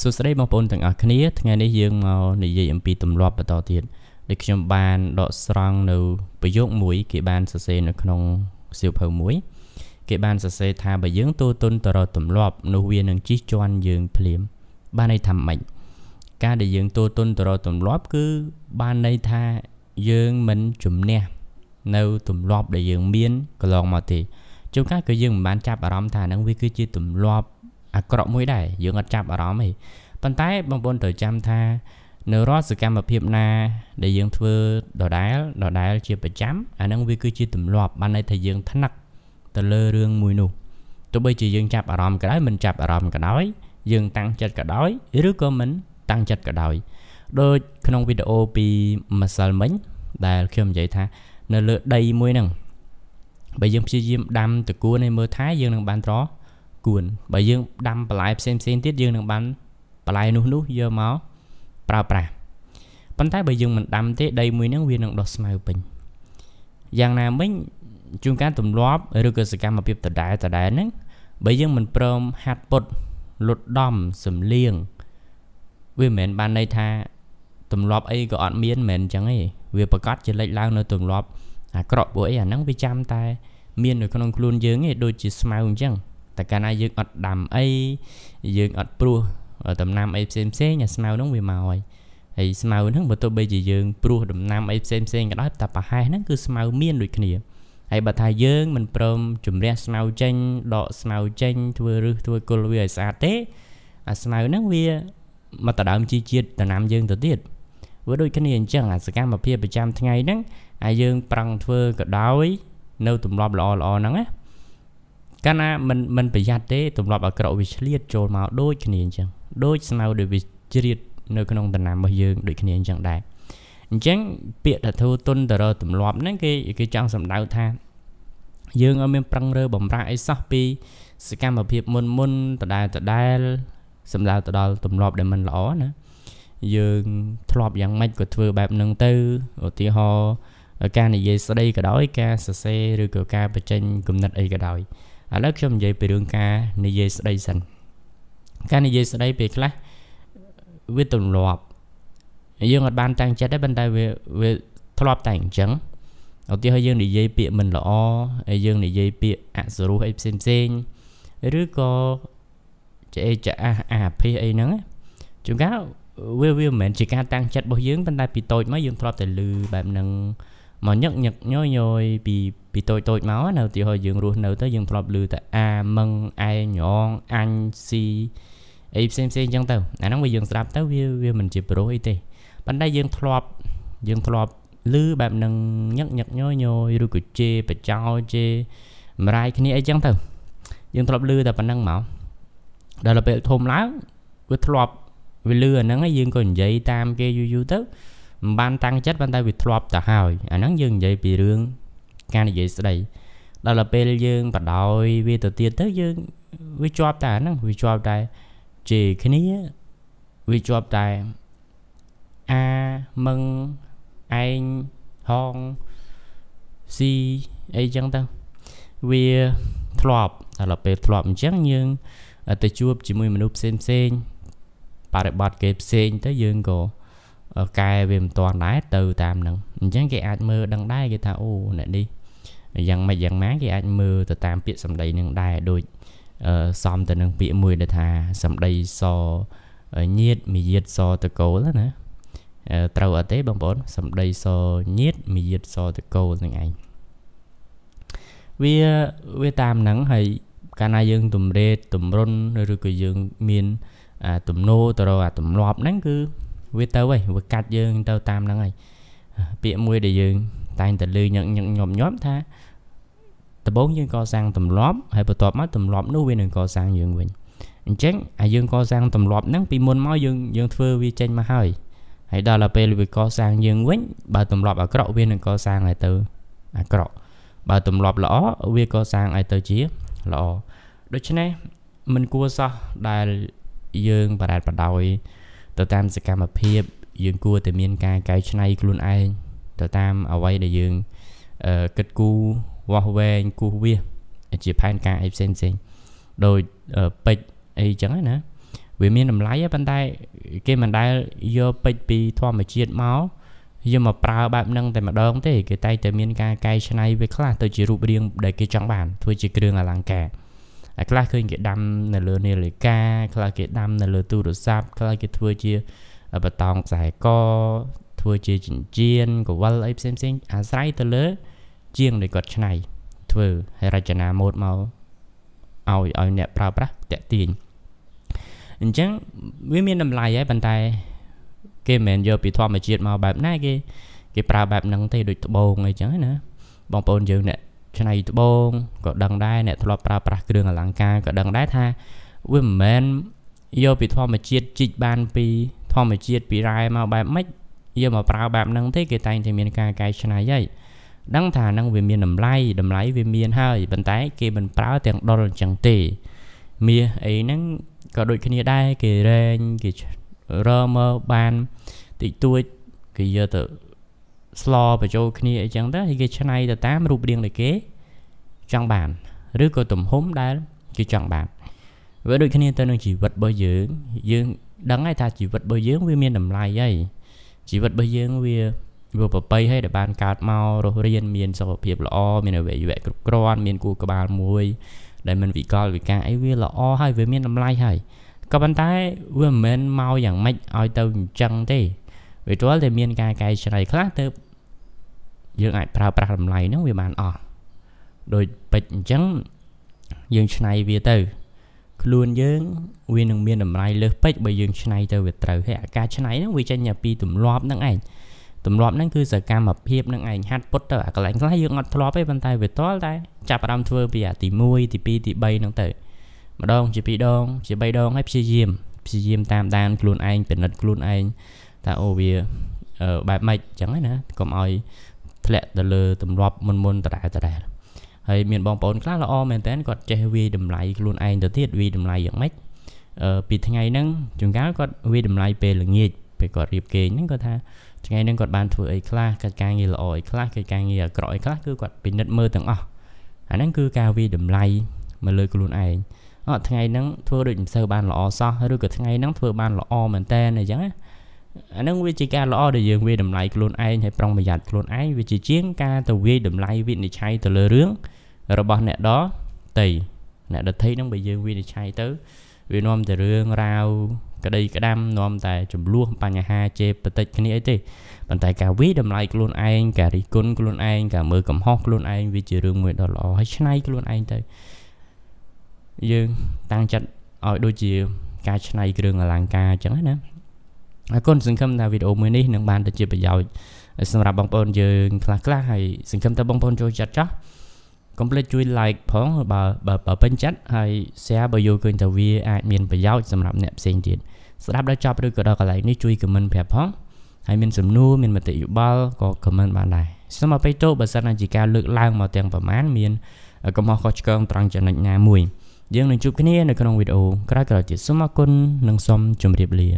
សួស្តីបងប្អូនទាំងអស់គ្នាថ្ងៃនេះយើងមកនិយាយអំពីទម្លាប់បន្តទៀតដែលខ្ញុំបានដកស្រង់នៅប្រយោគមួយគេបានសរសេរនៅក្នុងសៀវភៅមួយ គេបានសរសេរថាបើយើងទូទុនទៅរកទម្លាប់នោះវានឹងជិះជាន់យើងភ្លាមបានន័យថាម៉េចការដែលយើងទូទុនទៅរកទម្លាប់គឺបានន័យថាយើងមិនជំនះនៅទម្លាប់ដែលយើងមានកន្លងមកទេជួនកាលក៏យើងមិនបានចាប់អារម្មណ៍ថាហ្នឹងវាគឺជាទម្លាប់អាក្រក់មួយដែរយើងអត់ចាប់អារម្មណ៍ទេប៉ុន្តែបងប្អូនត្រូវចាំថានៅរាល់សកម្មភាពណា ដែលយើងធ្វើដដែលដដែលជាប្រចាំអានឹងវាគឺជាទម្លាប់បានន័យថាយើងថ្នាក់ទៅលើរឿងមួយនោះទោះបីជាយើងចាប់អារម្មណ៍ក៏ដោយមិនចាប់អារម្មណ៍ក៏ដោយ យើងតាំងចិត្តក៏ដោយឬក៏មិនតាំងចិត្តក៏ដោយដូចក្នុងវីដេអូពីម្សិលមិញដែលខ្ញុំនិយាយថានៅលើដីមួយហ្នឹងបើយើងព្យាយាមដាំតគួនឲ្យមើលថាយើងនឹងបានត្រគួនបើយើង ដាំបន្លែផ្សេងផ្សេងទៀតយើងនឹងបានបន្លែនោះនោះយកមកប្រើប្រាស់ប៉ុន្តែបើយើងមិនដាំទេដីមួយហ្នឹងវានឹងដុះស្មៅពេញយ៉ាងណាមិញជួនកាលទម្លាប់ឬក៏សកម្មភាពដដែលដដែលហ្នឹងបើយើងមិនព្រមហាត់ពុតលុតដំសំលៀងវាមិនមែនបានន័យថាទម្លាប់អីក៏អត់មានមិនមែនអញ្ចឹងទេវាប្រកាសជាលេចឡើងនៅទម្លាប់អាក្រក់ពួកអីអាហ្នឹងវាចាំតែ មាននៅក្នុងខ្លួនយើងឯងដូចជាស្មៅអញ្ចឹងតែកាលណាយើងអត់ដាំអីយើងអត់ព្រោះដំណាំអីផ្សេងផ្សេងអាស្មៅហ្នឹងវាមកហើយហើយស្មៅហ្នឹងបើទោះបីជាយើងព្រោះដំណាំអីផ្សេងផ្សេងក៏ដោយតែប្រហែលហ្នឹងគឺស្មៅមានដូចគ្នាហើយបើថាយើងមិនព្រមជំរះស្មៅចេញដកស្មៅចេញធ្វើរឹសធ្វើគល់វាឲ្យស្អាតទេអាស្មៅហ្នឹងវាមកតដើមជីជាតិដំណាំយើងទៅទៀតវាដូចគ្នាអញ្ចឹងអាសកម្មភាពប្រចាំថ្ងៃហ្នឹងហើយយើងប្រឹងធ្វើក៏ដោយនៅទម្លាប់ល្អល្អហ្នឹងណាកាលណាមិនមិនប្រយ័ត្នទេទម្លាប់អាក្រក់វាឆ្លៀតចូលមកដូចគ្នាអញ្ចឹងដូចស្មៅដែលវាជ្រៀតនៅក្នុងដំណាំរបស់យើងដូចគ្នាអញ្ចឹងដែរអញ្ចឹងពាក្យថាធូទុនតរទម្លាប់ហ្នឹងគេគេចង់សំដៅថា យើងឲ្យមានប្រឹងរើបំរាស់អីសោះពីសកម្មភាពមុនមុនដដែលដដែលសំដៅទៅដល់ទម្លាប់ដែលមិនល្អណាយើងធ្លាប់យ៉ាងម៉េចក៏ធ្វើបែបហ្នឹងទៅឧទាហរណ៍ការនិយាយស្ដីក៏ដោយការសរសេរឬក៏ការបញ្ចេញគំនិតអីក៏ដោយឥឡូវខ្ញុំនិយាយពីរឿងការនិយាយស្ដីសិនការនិយាយស្ដីពេលខ្លះវាទម្លាប់យើងអត់បានតាំងចិត្តទេប៉ុន្តែវាវាធ្លាប់តែអញ្ចឹងឧទាហរណ៍យើងនិយាយពាក្យមិនល្អហើយយើងនិយាយពាក្យអសុរោះអីផ្សេងផ្សេងឬក៏ចេះចាស់អាភិសអីហ្នឹងជួនកាលវាវាមិនមែនជាការតាំងចិត្តរបស់យើងប៉ុន្តែពីតូចមកយើងធ្លាប់តែឮបែបហ្នឹងមកញឹកញឹកញយញយពីពីតូចតូចមកណាឧទាហរណ៍យើងរស់នៅទៅយើងធ្លាប់ឮតែអាមឹងឯងរងអញស៊ីអីផ្សេងផ្សេងអញ្ចឹងទៅអាហ្នឹងវាយើងស្ដាប់ទៅវាវាមិនជាប្រុសអីទេប៉ុន្តែយើងធ្លាប់យើងធ្លាប់ឮបែបនឹងញឹកញឹកញយញយឬក៏ជេរបចោជេរម្រាយគ្នាអីចឹងទៅយើងធ្លាប់ឮតែប៉ុណ្្នឹងមកដល់ពេលធំឡើងវាធ្លាប់វាលឺអាហ្នឹងហើយយើងក៏និយាយតាមគេយូរយូរទៅមិនបានតាំងចិត្តប៉ុន្តែវាធ្លាប់ទៅហើយអាហ្នឹងយើងនិយាយពីរឿងការនិយាយស្ដីដល់ទៅពេលយើងបដោយវាទៅទៀតទៅយើងវាជាប់តែអាហ្នឹងវាជាប់តែជេរគ្នាវាជាប់តែអាមឹងឯងហងស៊ីអីចឹងទៅវាធ្លាប់ដល់ពេលធ្លាប់អញ្ចឹងយើងទៅជួបជាមួយមនុស្សផ្សេងផ្សេងបរិបត្តិគេផ្សេងទៅយើងក៏កែវាមិនតាន់ដែរទៅតាមនឹងអញ្ចឹងគេអាចមើលដឹងដែរគេថាអូអ្នកនេះយ៉ាងម៉េចយ៉ាងម៉ាគេអាចមើលទៅតាមពាក្យសម្ដីនឹងដែរដូចសំទៅនឹងពាក្យមួយដែលថាសម្ដីសញៀតមាយាទសតកូលណាត្រូវអត់ទេបងប្អូនសម្ដីសញៀតមាយាទសតកូលនឹងឯងវាវាតាមនឹងហើយកាលណាយើងទំរេតទំរុនឬក៏យើងមានទំនោរទៅរកអាទំលាប់ហ្នឹងគឺវាទៅហើយវាកាច់យើងទៅតាមហ្នឹងហើយពាក្យមួយដែលយើងតែងតែលឺញឹកញឹកញាប់ញាប់ថាដំបូងយើងកសាងទម្លាប់ហើយបន្ទាប់មកទម្លាប់នោះវានឹងកសាងយើងវិញអញ្ចឹងអាយើងកសាងទម្លាប់ហ្នឹងពីមុនមកយើងយើងធ្វើវាចេញមកហើយហើយដល់ទៅពេលវាកសាងយើងវិញបើទម្លាប់អាក្រក់វានឹងកសាងឲ្យទៅអាក្រក់បើទម្លាប់ល្អវាកសាងឲ្យទៅជាល្អដូច្នេះមិនគួរសោះដែលយើងបរាតបដោយទៅតាមសកម្មភាពយើងគួរតែមានការកែច្នៃខ្លួនឯងទៅតាមអ្វីដែលយើងគិតគូរវាស់វែងគូសវាសជាផែនការអីផ្សេងផ្សេងដោយពេជ្រអីចឹងណាវាមានតម្លៃប៉ុន្តែគេមិនដែលយកពេជ្រពីធម្មជាតិមកយកមកប្រើបែបហ្នឹងតែម្ដងទេគេតែងតែមានការកែច្នៃវាខ្លះទៅជារូបរាងដែលគេចង់បានធ្វើជាគ្រឿងអលង្ការអាខ្លះឃើញគេដាំនៅលើនាឡិកាខ្លះគេដាំនៅលើទូរស័ព្ទខ្លះគេធ្វើជាបតងខ្សែកធ្វើជាចិញ្ចៀនកវលអីផ្សេងផ្សេងអាស្រ័យទៅលើជាងដែលគាត់ឆ្នៃធ្វើហើយរចនាម៉ូដមកឲ្យឲ្យអ្នកប្រើប្រាស់តាក់ទាញអញ្ចឹងវាមានតម្លៃហើយប៉ុន្តែ គេមិនមែនយកពីធម្មជាតិមកបែបណាគេ គេប្រើបែបហ្នឹងទេដូចត្បូងអីចឹងណាបងប្អូនយើងអ្នកឆ្នៃត្បូងក៏ដឹងដែរអ្នកធ្លាប់ប្រើប្រាស់គ្រឿងអលង្ការក៏ដឹងដែរថាវាមិនមែនយកពីធម្មជាតិជីកបានពីធម្មជាតិពីរ៉ែមកបែបម៉េចយកមកប្រើបែបហ្នឹងទេ គេតែងតែមានការកែច្នៃហើយដឹងថាហ្នឹងវាមានតម្លៃតម្លៃវាមានហើយប៉ុន្តែ គេមិនប្រើទាំងដុលអញ្ចឹងទេមាសអីហ្នឹងក៏ដូចគ្នាដែរគេរែងគេរមើបានតិចតួចគេយកទៅស្លបញ្ចូលគ្នាអីចឹងទៅហើយគេឆ្នៃទៅតាមរូបរាងដែលគេចង់បានឬក៏ទំហំដែលគេចង់បានវាដូចគ្នាទៅនឹងជីវិតរបស់យើង យើងដឹងហើយថាជីវិតរបស់យើង វាមានតម្លៃហើយជីវិតរបស់យើងវាវាប្របីហើយដែលបានកើតមករស់រៀនមានសុខភាពល្អមានអវយវៈគ្រប់គ្រាន់មានគូក្បាលមួយ ដែលមិនវិកលវិការអីវាល្អហើយវាមានតម្លៃហើយក៏ប៉ុន្តែវាមិនមែនមកយ៉ាងម៉េចឲ្យទៅអញ្ចឹងទេវាទាល់តែមានការកែច្នៃខ្លះទៅយើងអាចប្រើប្រាស់តម្លៃហ្នឹងវាបានអស់ដោយពេជ្រអញ្ចឹងយើងឆ្នៃវាទៅខ្លួនយើងវានឹងមានតម្លៃលើសពេជ្របើយើងឆ្នៃទៅវាត្រូវហើយអាការឆ្នៃហ្នឹងវាចេញពីទម្លាប់ហ្នឹងឯងទម្លាប់ហ្នឹងគឺសកម្មភាពនឹងឯងហាត់ពុតទៅអាកន្លែងខ្លះយើងអត់ធ្លាប់ទេប៉ុន្តែវាតល់តែចាប់អារម្មណ៍ធ្វើពីអាទី1ទី2ទី3ហ្នឹងទៅ ម្ដង ជាពីរដង ជាបីដងហើយព្យាយាមព្យាយាមតាមដានខ្លួនឯងពិនិត្យខ្លួនឯងថាអូវាបែបម៉េចចឹងហ្នឹងណាកុំឲ្យធ្លាក់ទៅលើទម្លាប់មុនមុនដដែលដដែលហើយមានបងប្អូនខ្លះល្អមែនតើគាត់ចេះវាយតម្លៃខ្លួនឯងទៅទៀតវាយតម្លៃយ៉ាងម៉េចអឺពីថ្ងៃហ្នឹងជួនកាលគាត់វាយតម្លៃពេលល្ងាចពេលគាត់រៀបគេងហ្នឹងគាត់ថាថ្ងៃហ្នឹងគាត់បានធ្វើអីខ្លះកិច្ចការងារល្អអីខ្លះកិច្ចការងារអាក្រក់អីខ្លះគឺគាត់ពិនិត្យមើលទាំងអស់អាហ្នឹងគឺការវាយតម្លៃមកលើខ្លួនឯងអត់ថ្ងៃហ្នឹងធ្វើដូចមិនសូវបានល្អសោះឬក៏ថ្ងៃហ្នឹងធ្វើបានល្អមែនតើអញ្ចឹងណាអានឹងវាជាការល្អដែលយើងវាតម្លៃខ្លួនឯងហើយប្រុងប្រយ័ត្នខ្លួនឯងវាជាជាងការទៅវាយតម្លៃវិនិច្ឆ័យទៅលើរឿងរបស់អ្នកដតៃអ្នកដតីនឹងបើយើងវិនិច្ឆ័យទៅវានាំតែរឿងរាវក្តីក្តាំនាំតែ ចំនួនបញ្ហាជេរបតិចគ្នាអីទេប៉ុន្តែការវាយតម្លៃខ្លួនឯងការរិះគន់ខ្លួនឯងការមើលកំហុសខ្លួនឯងវាជារឿងមួយដ៏ល្អហើយឆ្នៃខ្លួនឯងទៅយើងតាំងចិត្តឲ្យដូចជាការឆ្នៃគ្រឿងអលង្ការអញ្ចឹងណាអរគុណសង្ឃឹមថាវីដេអូមួយនេះនឹងបានទៅជាប្រយោជន៍សម្រាប់បងប្អូនយើងខ្លះខ្លះហើយសង្ឃឹមថាបងប្អូនចូលចិត្តចាស់កុំភ្លេចជួយ like ផងបើបើពេញចិត្តហើយ share បើយល់ឃើញថាវាអាចមានប្រយោជន៍សម្រាប់អ្នកផ្សេងទៀតស្ដាប់ដល់ចប់ឬក៏ដល់កន្លែងនេះជួយ comment ប្រាប់ផងហើយមានសំណួរមានមតិយោបល់ក៏ comment បានដែរសូមអបិទទោសបើសិនជាការលើកឡើងមកទាំងប្រមាណមានកំហុសខុសឆ្គងត្រង់ចំណុចណាមួយ យើងនឹងជួបគ្នានៅក្នុងវីដេអូក្រោយៗទៀតសូមអរគុណនិងសូមជម្រាបលា